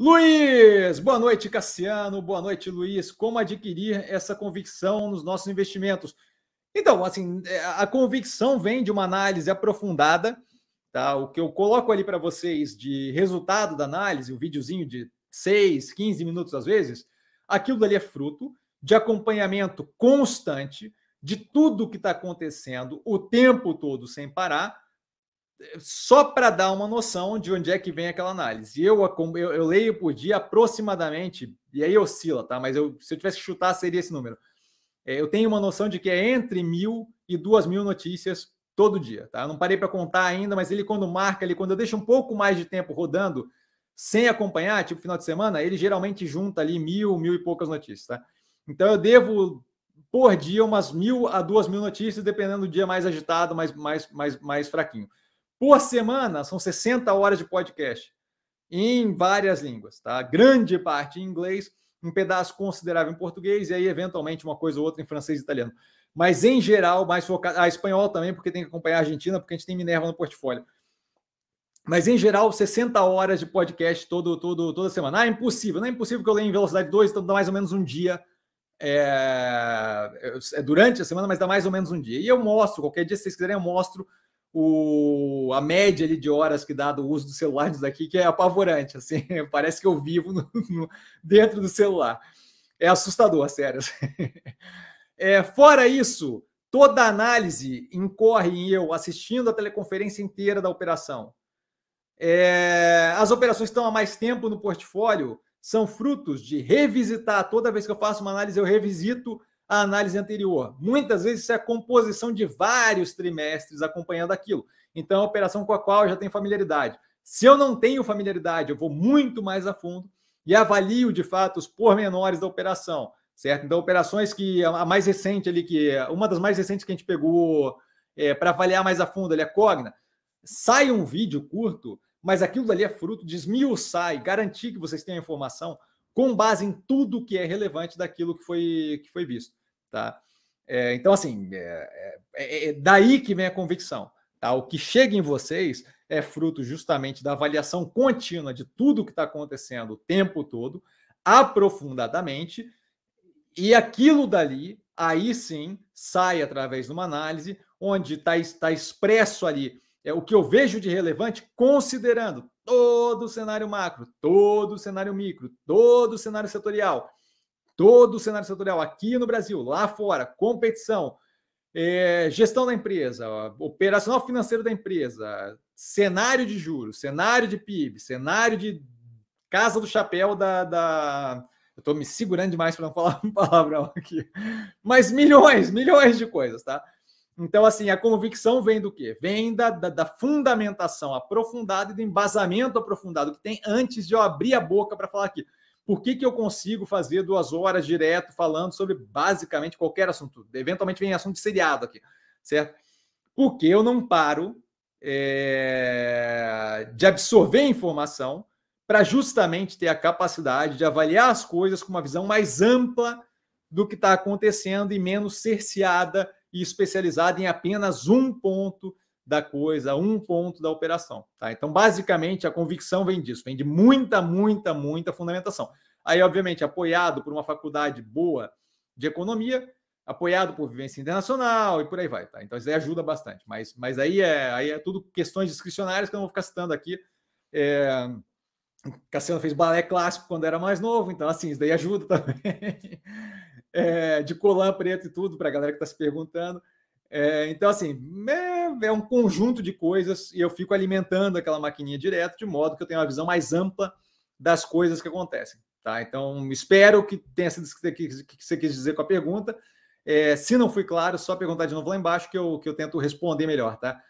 Luiz, boa noite, Cassiano. Boa noite, Luiz. Como adquirir essa convicção nos nossos investimentos? Então, assim, é, a convicção vem de uma análise aprofundada, tá? O que eu coloco ali para vocês de resultado da análise, um videozinho de 6, 15 minutos às vezes, aquilo dali é fruto de acompanhamento constante de tudo que está acontecendo o tempo todo sem parar só para dar uma noção de onde é que vem aquela análise. Eu, eu, eu, leio por dia aproximadamente, e aí oscila, tá? Mas eu, se eu tivesse que chutar, seria esse número. É, eu tenho uma noção de que é entre mil e duas mil notícias todo dia, tá? Eu não parei para contar ainda, mas ele quando marca, ele quando eu deixo um pouco mais de tempo rodando, sem acompanhar, tipo final de semana, ele geralmente junta ali mil, mil e poucas notícias, tá? Então eu devo por dia umas mil a duas mil notícias, dependendo do dia mais agitado, mais, mais, mais, mais fraquinho por semana, são 60 horas de podcast em várias línguas, tá? Grande parte em inglês, um pedaço considerável em português e aí eventualmente uma coisa ou outra em francês e italiano. Mas em geral, mais focado a ah, espanhol também, porque tem que acompanhar a Argentina, porque a gente tem Minerva no portfólio. Mas em geral, 60 horas de podcast todo, todo, toda semana. Ah, é impossível, não é impossível que eu leia em velocidade 2, então dá mais ou menos um dia. É... é durante a semana, mas dá mais ou menos um dia. E eu mostro, qualquer dia, se vocês quiserem, eu mostro o, a média ali, de horas que dá do uso do celular disso que é apavorante, assim, parece que eu vivo no, no, dentro do celular. É assustador, sério. Assim. É, fora isso, toda análise incorre em eu assistindo a teleconferência inteira da operação. É, as operações que estão há mais tempo no portfólio são frutos de revisitar. Toda vez que eu faço uma análise, eu revisito a análise anterior. Muitas vezes isso é a composição de vários trimestres acompanhando aquilo. Então, é uma operação com a qual eu já tenho familiaridade. Se eu não tenho familiaridade, eu vou muito mais a fundo e avalio de fato os pormenores da operação, certo? Então, operações que a mais recente ali, que é, uma das mais recentes que a gente pegou é, para avaliar mais a fundo ali, a Cogna, sai um vídeo curto, mas aquilo dali é fruto de esmiuçar e garantir que vocês tenham a informação com base em tudo que é relevante daquilo que foi, que foi visto. Tá? É, então, assim, é, é, é, é, daí que vem a convicção. Tá? O que chega em vocês é fruto justamente da avaliação contínua de tudo que está acontecendo o tempo todo, aprofundadamente, e aquilo dali, aí sim, sai através de uma análise onde está tá expresso ali é, o que eu vejo de relevante, considerando todo o cenário macro, todo o cenário micro, todo o cenário setorial todo o cenário setorial aqui no Brasil, lá fora, competição, é, gestão da empresa, operacional financeiro da empresa, cenário de juros, cenário de PIB, cenário de casa do chapéu da. da... Eu estou me segurando demais para não falar um palavrão aqui. Mas milhões, milhões de coisas, tá? Então, assim, a convicção vem do quê? Vem da, da, da, fundamentação aprofundada e do embasamento aprofundado que tem antes de eu abrir a boca para falar aqui. Por que, que eu consigo fazer duas horas direto falando sobre basicamente qualquer assunto? Eventualmente vem assunto de seriado aqui, certo? Porque eu não paro é, de absorver informação para justamente ter a capacidade de avaliar as coisas com uma visão mais ampla do que está acontecendo e menos cerceada e especializada em apenas um ponto da coisa, um ponto da operação. Tá? Então, basicamente, a convicção vem disso, vem de muita, muita, muita fundamentação. Aí, obviamente, apoiado por uma faculdade boa de economia, apoiado por vivência internacional e por aí vai. Tá? Então, isso aí ajuda bastante. Mas, mas aí, é, aí é tudo questões discricionárias que eu não vou ficar citando aqui. É... Cassiano fez balé clássico quando era mais novo, então, assim, isso daí ajuda também. É, de colã preto e tudo, para a galera que está se perguntando. É, então, assim, é é um conjunto de coisas e eu fico alimentando aquela maquininha direto, de modo que eu tenha uma visão mais ampla das coisas que acontecem. Tá? Então, espero que tenha sido o que você quis dizer com a pergunta. É, se não fui claro, só perguntar de novo lá embaixo que eu, que eu tento responder melhor, tá?